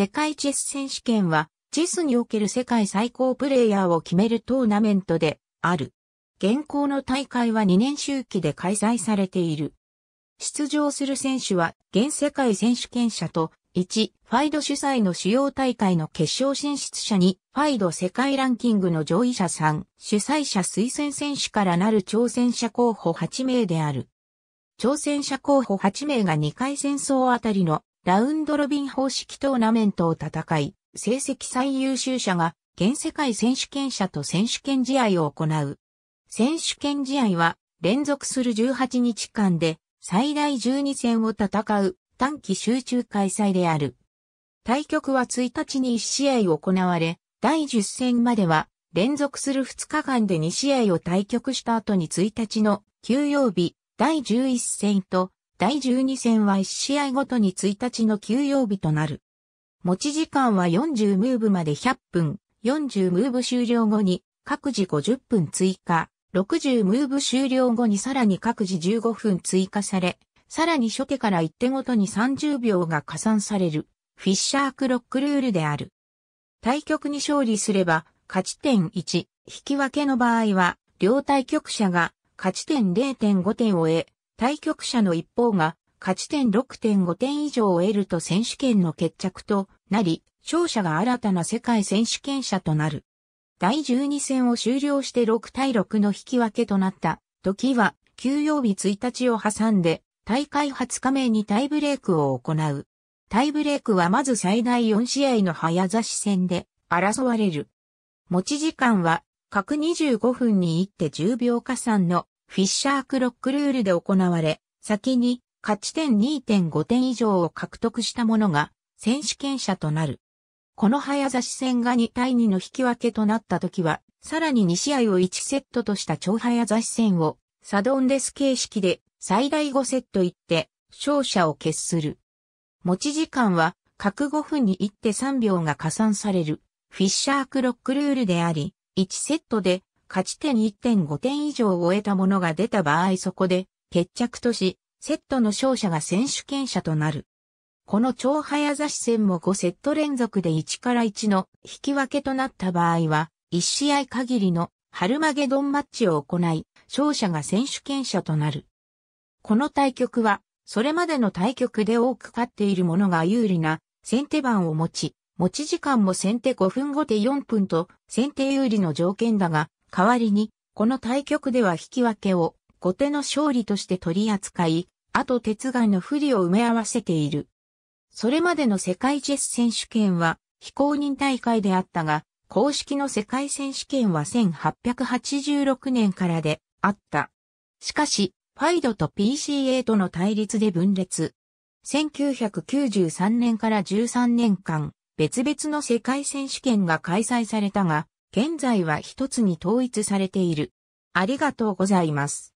世界チェス選手権は、チェスにおける世界最高プレイヤーを決めるトーナメントである。現行の大会は2年周期で開催されている。出場する選手は、現世界選手権者と、1、ファイド主催の主要大会の決勝進出者に、ファイド世界ランキングの上位者3、主催者推薦選手からなる挑戦者候補8名である。挑戦者候補8名が2回戦争あたりのラウンドロビン方式トーナメントを戦い、成績最優秀者が現世界選手権者と選手権試合を行う。選手権試合は連続する18日間で最大12戦を戦う短期集中開催である。対局は1日に1試合行われ、第10戦までは連続する2日間で2試合を対局した後に1日の休養日、第11戦と第12戦は1試合ごとに1日の休養日となる。持ち時間は40ムーブまで100分、40ムーブ終了後に各自50分追加、60ムーブ終了後にさらに各自15分追加され、さらに初手から1手ごとに30秒が加算される、フィッシャークロックルールである。対局に勝利すれば、勝ち点1、引き分けの場合は、両対局者が勝ち点0.5点を得、対局者の一方が勝ち点6.5点以上を得ると選手権の決着となり、勝者が新たな世界選手権者となる。第12戦を終了して6対6の引き分けとなった時は休養日1日を挟んで大会20日目にタイブレークを行う。タイブレークはまず最大4試合の早指し戦で争われる。持ち時間は各25分に1手10秒加算のフィッシャークロックルールで行われ、先に勝ち点2.5点以上を獲得した者が選手権者となる。この早指し戦が2対2の引き分けとなった時は、さらに2試合を1セットとした超早指し戦をサドンデス形式で最大5セット行って勝者を決する。持ち時間は各5分に1.3秒が加算されるフィッシャークロックルールであり、1セットで勝ち点1.5点以上を得た者が出た場合そこで決着とし、セットの勝者が選手権者となる。この超早指し戦も5セット連続で1から1の引き分けとなった場合は、1試合限りの春曲マゲドンマッチを行い、勝者が選手権者となる。この対局は、それまでの対局で多く勝っている者が有利な先手番を持ち、持ち時間も先手5分後手4分と先手有利の条件だが、代わりに、この対局では引き分けを後手の勝利として取り扱い、あと鉄眼の不利を埋め合わせている。それまでの世界チェス選手権は非公認大会であったが、公式の世界選手権は1886年からであった。しかし、ファイドと PCA との対立で分裂。1993年から13年間、別々の世界選手権が開催されたが、現在は一つに統一されている。ありがとうございます。